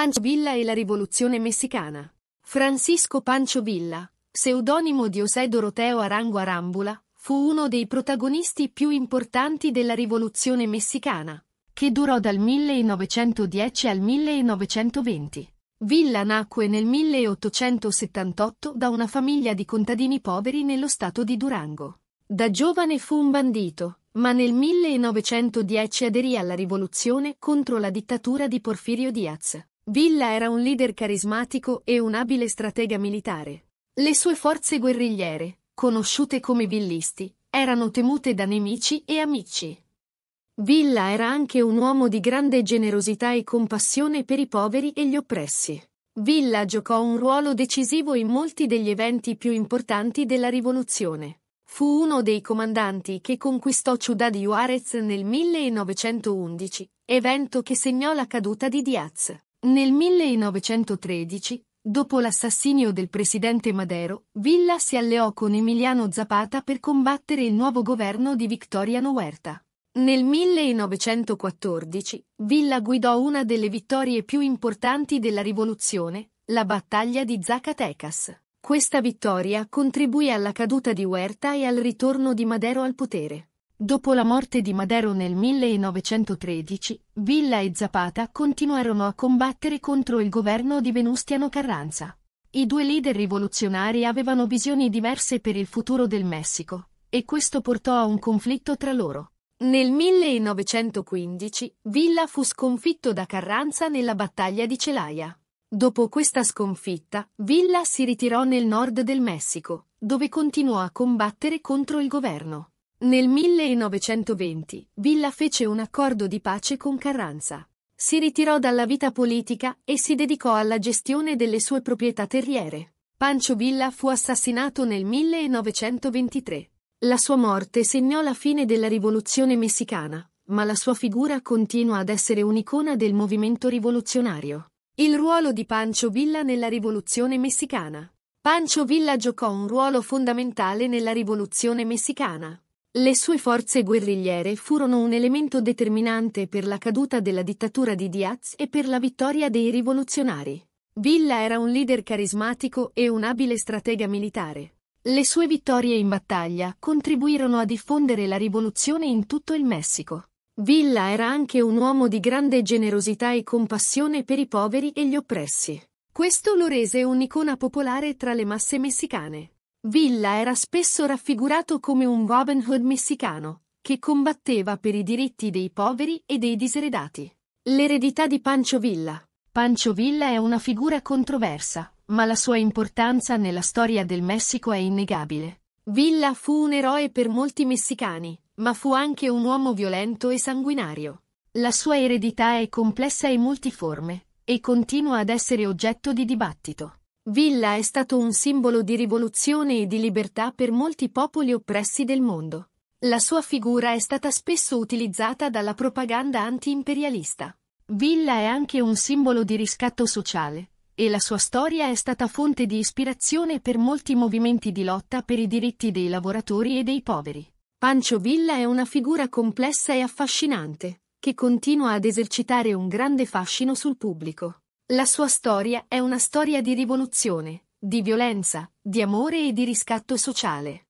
Pancho Villa e la rivoluzione messicana. Francisco Pancho Villa, pseudonimo di José Doroteo Arango Arambula, fu uno dei protagonisti più importanti della rivoluzione messicana, che durò dal 1910 al 1920. Villa nacque nel 1878 da una famiglia di contadini poveri nello stato di Durango. Da giovane fu un bandito, ma nel 1910 aderì alla rivoluzione contro la dittatura di Porfirio Diaz. Villa era un leader carismatico e un abile stratega militare. Le sue forze guerrigliere, conosciute come villisti, erano temute da nemici e amici. Villa era anche un uomo di grande generosità e compassione per i poveri e gli oppressi. Villa giocò un ruolo decisivo in molti degli eventi più importanti della rivoluzione. Fu uno dei comandanti che conquistò Ciudad Juarez nel 1911, evento che segnò la caduta di Diaz. Nel 1913, dopo l'assassinio del presidente Madero, Villa si alleò con Emiliano Zapata per combattere il nuovo governo di Victoriano Huerta. Nel 1914, Villa guidò una delle vittorie più importanti della rivoluzione, la battaglia di Zacatecas. Questa vittoria contribuì alla caduta di Huerta e al ritorno di Madero al potere. Dopo la morte di Madero nel 1913, Villa e Zapata continuarono a combattere contro il governo di Venustiano Carranza. I due leader rivoluzionari avevano visioni diverse per il futuro del Messico, e questo portò a un conflitto tra loro. Nel 1915 Villa fu sconfitto da Carranza nella battaglia di Celaya. Dopo questa sconfitta, Villa si ritirò nel nord del Messico, dove continuò a combattere contro il governo. Nel 1920 Villa fece un accordo di pace con Carranza. Si ritirò dalla vita politica e si dedicò alla gestione delle sue proprietà terriere. Pancho Villa fu assassinato nel 1923. La sua morte segnò la fine della rivoluzione messicana, ma la sua figura continua ad essere un'icona del movimento rivoluzionario. Il ruolo di Pancho Villa nella rivoluzione messicana. Pancho Villa giocò un ruolo fondamentale nella rivoluzione messicana. Le sue forze guerrigliere furono un elemento determinante per la caduta della dittatura di Diaz e per la vittoria dei rivoluzionari. Villa era un leader carismatico e un abile stratega militare. Le sue vittorie in battaglia contribuirono a diffondere la rivoluzione in tutto il Messico. Villa era anche un uomo di grande generosità e compassione per i poveri e gli oppressi. Questo lo rese un'icona popolare tra le masse messicane. Villa era spesso raffigurato come un Robin Hood messicano, che combatteva per i diritti dei poveri e dei diseredati. L'eredità di Pancho Villa Pancho Villa è una figura controversa, ma la sua importanza nella storia del Messico è innegabile. Villa fu un eroe per molti messicani, ma fu anche un uomo violento e sanguinario. La sua eredità è complessa e multiforme, e continua ad essere oggetto di dibattito. Villa è stato un simbolo di rivoluzione e di libertà per molti popoli oppressi del mondo. La sua figura è stata spesso utilizzata dalla propaganda antiimperialista. Villa è anche un simbolo di riscatto sociale, e la sua storia è stata fonte di ispirazione per molti movimenti di lotta per i diritti dei lavoratori e dei poveri. Pancio Villa è una figura complessa e affascinante, che continua ad esercitare un grande fascino sul pubblico. La sua storia è una storia di rivoluzione, di violenza, di amore e di riscatto sociale.